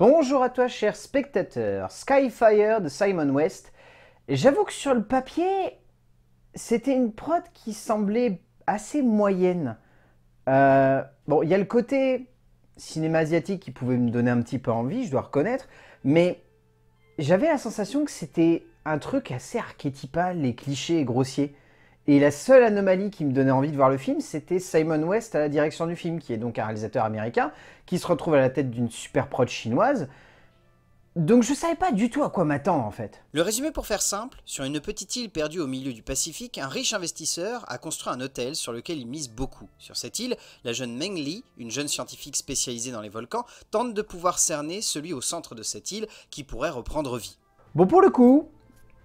Bonjour à toi cher spectateur, Skyfire de Simon West. J'avoue que sur le papier, c'était une prod qui semblait assez moyenne. Euh, bon, il y a le côté cinéma asiatique qui pouvait me donner un petit peu envie, je dois reconnaître, mais j'avais la sensation que c'était un truc assez archétypal les clichés et grossier. Et la seule anomalie qui me donnait envie de voir le film, c'était Simon West à la direction du film, qui est donc un réalisateur américain, qui se retrouve à la tête d'une super prod chinoise. Donc je savais pas du tout à quoi m'attendre en fait. Le résumé pour faire simple, sur une petite île perdue au milieu du Pacifique, un riche investisseur a construit un hôtel sur lequel il mise beaucoup. Sur cette île, la jeune Meng Li, une jeune scientifique spécialisée dans les volcans, tente de pouvoir cerner celui au centre de cette île qui pourrait reprendre vie. Bon pour le coup,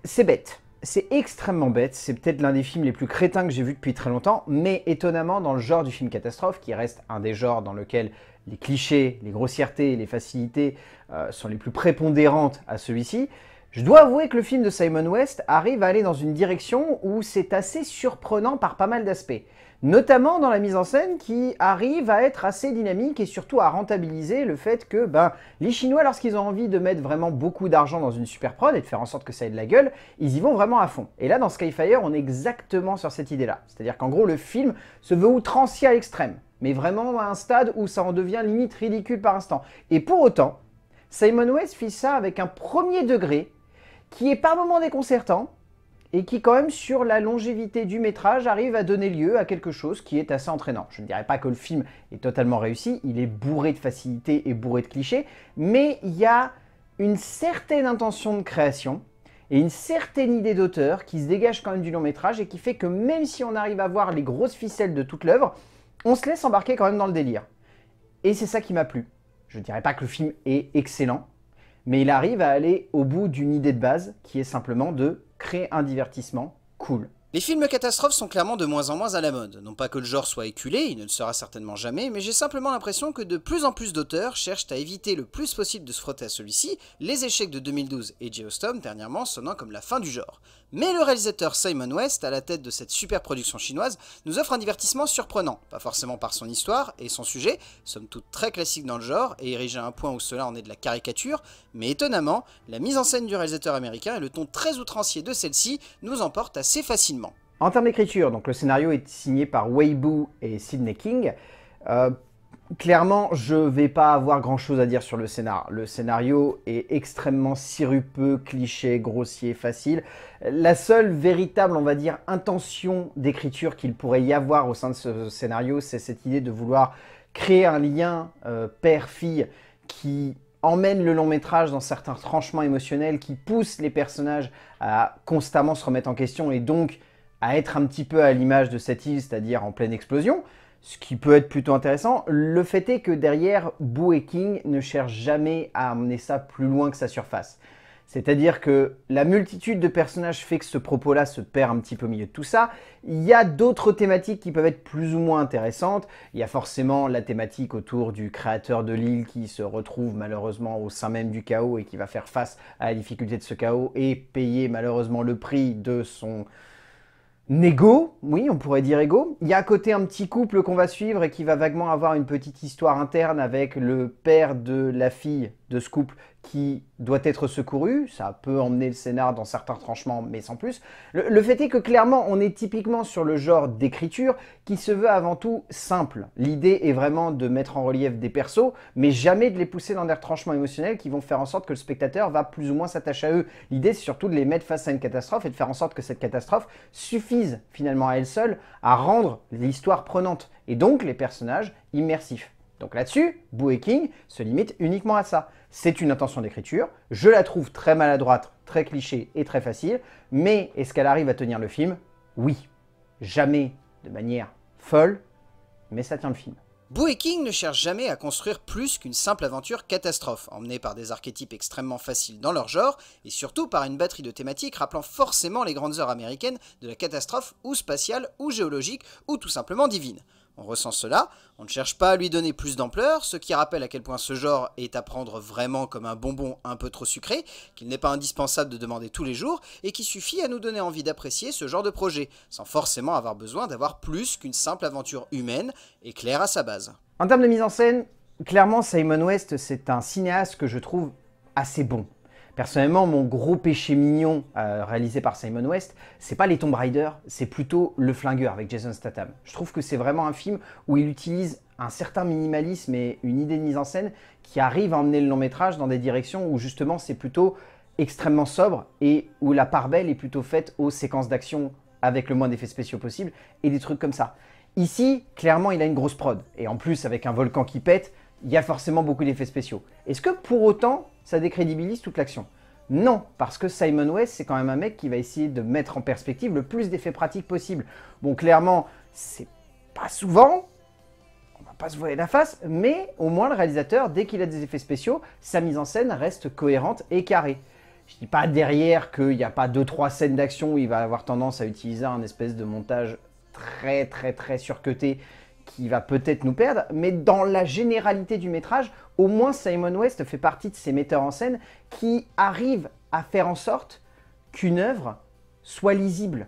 c'est bête. C'est extrêmement bête, c'est peut-être l'un des films les plus crétins que j'ai vu depuis très longtemps, mais étonnamment dans le genre du film catastrophe, qui reste un des genres dans lequel les clichés, les grossièretés, les facilités euh, sont les plus prépondérantes à celui-ci, je dois avouer que le film de Simon West arrive à aller dans une direction où c'est assez surprenant par pas mal d'aspects, notamment dans la mise en scène qui arrive à être assez dynamique et surtout à rentabiliser le fait que ben, les Chinois, lorsqu'ils ont envie de mettre vraiment beaucoup d'argent dans une super prod et de faire en sorte que ça ait de la gueule, ils y vont vraiment à fond. Et là, dans Skyfire, on est exactement sur cette idée-là. C'est-à-dire qu'en gros, le film se veut outrancier à l'extrême, mais vraiment à un stade où ça en devient limite ridicule par instant. Et pour autant, Simon West fit ça avec un premier degré qui est par moments déconcertant, et qui quand même sur la longévité du métrage arrive à donner lieu à quelque chose qui est assez entraînant. Je ne dirais pas que le film est totalement réussi, il est bourré de facilité et bourré de clichés, mais il y a une certaine intention de création et une certaine idée d'auteur qui se dégage quand même du long métrage et qui fait que même si on arrive à voir les grosses ficelles de toute l'œuvre, on se laisse embarquer quand même dans le délire. Et c'est ça qui m'a plu. Je ne dirais pas que le film est excellent, mais il arrive à aller au bout d'une idée de base qui est simplement de créer un divertissement cool. Les films catastrophes sont clairement de moins en moins à la mode. Non pas que le genre soit éculé, il ne le sera certainement jamais, mais j'ai simplement l'impression que de plus en plus d'auteurs cherchent à éviter le plus possible de se frotter à celui-ci, les échecs de 2012 et Geostorm dernièrement sonnant comme la fin du genre. Mais le réalisateur Simon West, à la tête de cette super production chinoise, nous offre un divertissement surprenant, pas forcément par son histoire et son sujet, somme toute très classique dans le genre et érigé à un point où cela en est de la caricature, mais étonnamment, la mise en scène du réalisateur américain et le ton très outrancier de celle-ci nous emportent assez facilement. En termes d'écriture, donc le scénario est signé par Boo et Sidney King. Euh, clairement, je ne vais pas avoir grand chose à dire sur le scénar. Le scénario est extrêmement sirupeux, cliché, grossier, facile. La seule véritable, on va dire, intention d'écriture qu'il pourrait y avoir au sein de ce scénario, c'est cette idée de vouloir créer un lien euh, père-fille qui emmène le long métrage dans certains tranchements émotionnels, qui poussent les personnages à constamment se remettre en question et donc à être un petit peu à l'image de cette île, c'est-à-dire en pleine explosion, ce qui peut être plutôt intéressant. Le fait est que derrière, Boo et King ne cherchent jamais à amener ça plus loin que sa surface. C'est-à-dire que la multitude de personnages fait que ce propos-là se perd un petit peu au milieu de tout ça. Il y a d'autres thématiques qui peuvent être plus ou moins intéressantes. Il y a forcément la thématique autour du créateur de l'île qui se retrouve malheureusement au sein même du chaos et qui va faire face à la difficulté de ce chaos et payer malheureusement le prix de son, négo, oui, on pourrait dire égo. Il y a à côté un petit couple qu'on va suivre et qui va vaguement avoir une petite histoire interne avec le père de la fille de ce couple qui doit être secouru. Ça peut emmener le scénar dans certains tranchements, mais sans plus. Le, le fait est que clairement, on est typiquement sur le genre d'écriture qui se veut avant tout simple. L'idée est vraiment de mettre en relief des persos, mais jamais de les pousser dans des retranchements émotionnels qui vont faire en sorte que le spectateur va plus ou moins s'attacher à eux. L'idée, c'est surtout de les mettre face à une catastrophe et de faire en sorte que cette catastrophe suffise finalement à elle seule à rendre l'histoire prenante et donc les personnages immersifs. Donc là-dessus, et King se limite uniquement à ça. C'est une intention d'écriture, je la trouve très maladroite, très cliché et très facile, mais est-ce qu'elle arrive à tenir le film Oui. Jamais de manière folle, mais ça tient le film. et King ne cherche jamais à construire plus qu'une simple aventure catastrophe, emmenée par des archétypes extrêmement faciles dans leur genre, et surtout par une batterie de thématiques rappelant forcément les grandes heures américaines de la catastrophe ou spatiale ou géologique ou tout simplement divine. On ressent cela, on ne cherche pas à lui donner plus d'ampleur, ce qui rappelle à quel point ce genre est à prendre vraiment comme un bonbon un peu trop sucré, qu'il n'est pas indispensable de demander tous les jours, et qui suffit à nous donner envie d'apprécier ce genre de projet, sans forcément avoir besoin d'avoir plus qu'une simple aventure humaine et claire à sa base. En termes de mise en scène, clairement Simon West c'est un cinéaste que je trouve assez bon. Personnellement, mon gros péché mignon euh, réalisé par Simon West, c'est pas les Tomb Raider, c'est plutôt Le Flingueur avec Jason Statham. Je trouve que c'est vraiment un film où il utilise un certain minimalisme et une idée de mise en scène qui arrive à emmener le long métrage dans des directions où justement c'est plutôt extrêmement sobre et où la part belle est plutôt faite aux séquences d'action avec le moins d'effets spéciaux possibles et des trucs comme ça. Ici, clairement, il a une grosse prod. Et en plus, avec un volcan qui pète, il y a forcément beaucoup d'effets spéciaux. Est-ce que pour autant, ça décrédibilise toute l'action. Non, parce que Simon West, c'est quand même un mec qui va essayer de mettre en perspective le plus d'effets pratiques possible. Bon, clairement, c'est pas souvent, on va pas se voiler la face, mais au moins le réalisateur, dès qu'il a des effets spéciaux, sa mise en scène reste cohérente et carrée. Je dis pas derrière qu'il n'y a pas deux, trois scènes d'action où il va avoir tendance à utiliser un espèce de montage très très très surcuté qui va peut-être nous perdre, mais dans la généralité du métrage, au moins Simon West fait partie de ces metteurs en scène qui arrivent à faire en sorte qu'une œuvre soit lisible,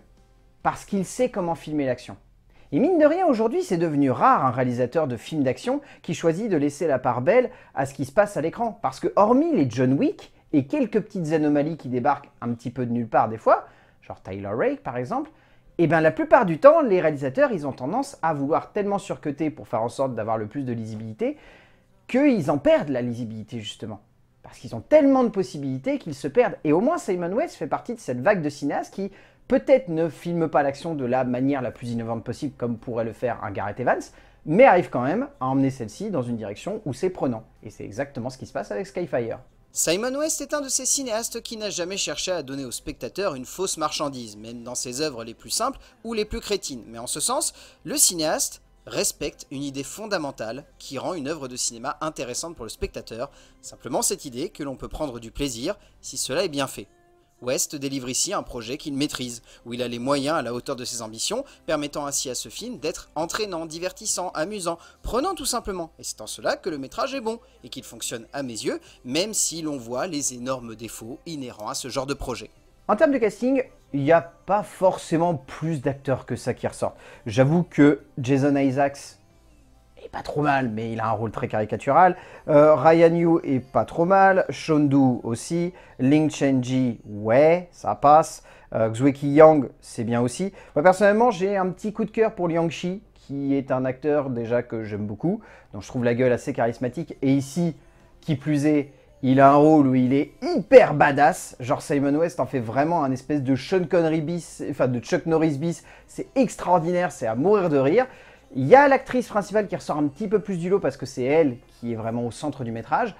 parce qu'il sait comment filmer l'action. Et mine de rien, aujourd'hui, c'est devenu rare un réalisateur de films d'action qui choisit de laisser la part belle à ce qui se passe à l'écran, parce que hormis les John Wick et quelques petites anomalies qui débarquent un petit peu de nulle part des fois, genre Tyler Rake par exemple, et eh bien la plupart du temps, les réalisateurs, ils ont tendance à vouloir tellement surcuter pour faire en sorte d'avoir le plus de lisibilité, qu'ils en perdent la lisibilité justement. Parce qu'ils ont tellement de possibilités qu'ils se perdent. Et au moins, Simon West fait partie de cette vague de cinéastes qui, peut-être, ne filme pas l'action de la manière la plus innovante possible, comme pourrait le faire un Gareth Evans, mais arrive quand même à emmener celle-ci dans une direction où c'est prenant. Et c'est exactement ce qui se passe avec Skyfire. Simon West est un de ces cinéastes qui n'a jamais cherché à donner au spectateur une fausse marchandise, même dans ses œuvres les plus simples ou les plus crétines. Mais en ce sens, le cinéaste respecte une idée fondamentale qui rend une œuvre de cinéma intéressante pour le spectateur, simplement cette idée que l'on peut prendre du plaisir si cela est bien fait. West délivre ici un projet qu'il maîtrise, où il a les moyens à la hauteur de ses ambitions, permettant ainsi à ce film d'être entraînant, divertissant, amusant, prenant tout simplement. Et c'est en cela que le métrage est bon, et qu'il fonctionne à mes yeux, même si l'on voit les énormes défauts inhérents à ce genre de projet. En termes de casting, il n'y a pas forcément plus d'acteurs que ça qui ressortent. J'avoue que Jason Isaacs pas trop mal, mais il a un rôle très caricatural. Euh, Ryan Yu est pas trop mal. Shondu aussi. Ling Chenji, ouais, ça passe. Euh, Xueki Yang, c'est bien aussi. Moi, personnellement, j'ai un petit coup de cœur pour Liang Shi, qui est un acteur déjà que j'aime beaucoup, donc je trouve la gueule assez charismatique. Et ici, qui plus est, il a un rôle où il est hyper badass. Genre Simon West en fait vraiment un espèce de Sean Connery bis, enfin de Chuck Norris bis. C'est extraordinaire, c'est à mourir de rire. Il y a l'actrice principale qui ressort un petit peu plus du lot parce que c'est elle qui est vraiment au centre du métrage,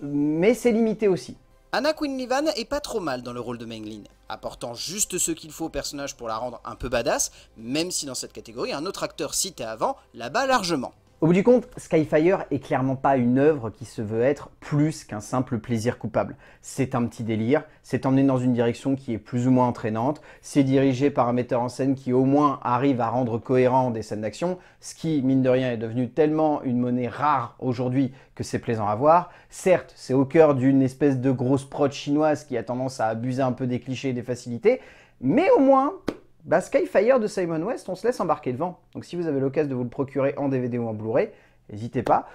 mais c'est limité aussi. Anna Quinlivan est pas trop mal dans le rôle de Menglin, apportant juste ce qu'il faut au personnage pour la rendre un peu badass, même si dans cette catégorie un autre acteur cité avant la bat largement. Au bout du compte, Skyfire est clairement pas une œuvre qui se veut être plus qu'un simple plaisir coupable. C'est un petit délire, c'est emmené dans une direction qui est plus ou moins entraînante, c'est dirigé par un metteur en scène qui au moins arrive à rendre cohérent des scènes d'action, ce qui, mine de rien, est devenu tellement une monnaie rare aujourd'hui que c'est plaisant à voir. Certes, c'est au cœur d'une espèce de grosse prod chinoise qui a tendance à abuser un peu des clichés et des facilités, mais au moins, bah, Skyfire de Simon West, on se laisse embarquer devant. Donc si vous avez l'occasion de vous le procurer en DVD ou en Blu-ray, n'hésitez pas.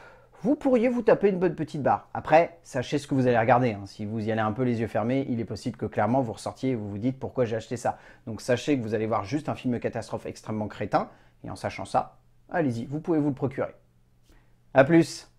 Vous pourriez vous taper une bonne petite barre. Après, sachez ce que vous allez regarder. Hein. Si vous y allez un peu les yeux fermés, il est possible que clairement vous ressortiez et vous vous dites pourquoi j'ai acheté ça. Donc sachez que vous allez voir juste un film catastrophe extrêmement crétin. Et en sachant ça, allez-y, vous pouvez vous le procurer. A plus